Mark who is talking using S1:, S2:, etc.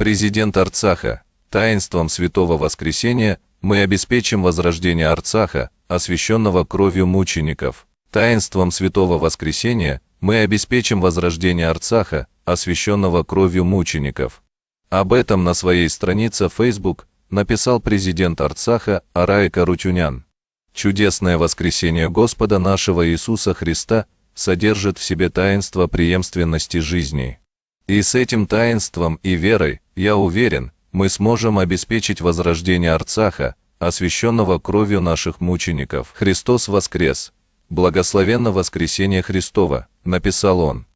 S1: Президент Арцаха, таинством Святого Воскресения мы обеспечим возрождение Арцаха, освященного кровью мучеников. Таинством Святого Воскресения мы обеспечим возрождение Арцаха, освященного кровью мучеников. Об этом на своей странице Facebook написал президент Арцаха Арай Карутюнян. Чудесное воскресение Господа нашего Иисуса Христа содержит в себе таинство преемственности жизни. И с этим таинством и верой, я уверен, мы сможем обеспечить возрождение Арцаха, освященного кровью наших мучеников. Христос воскрес! Благословенно воскресение Христова, написал он.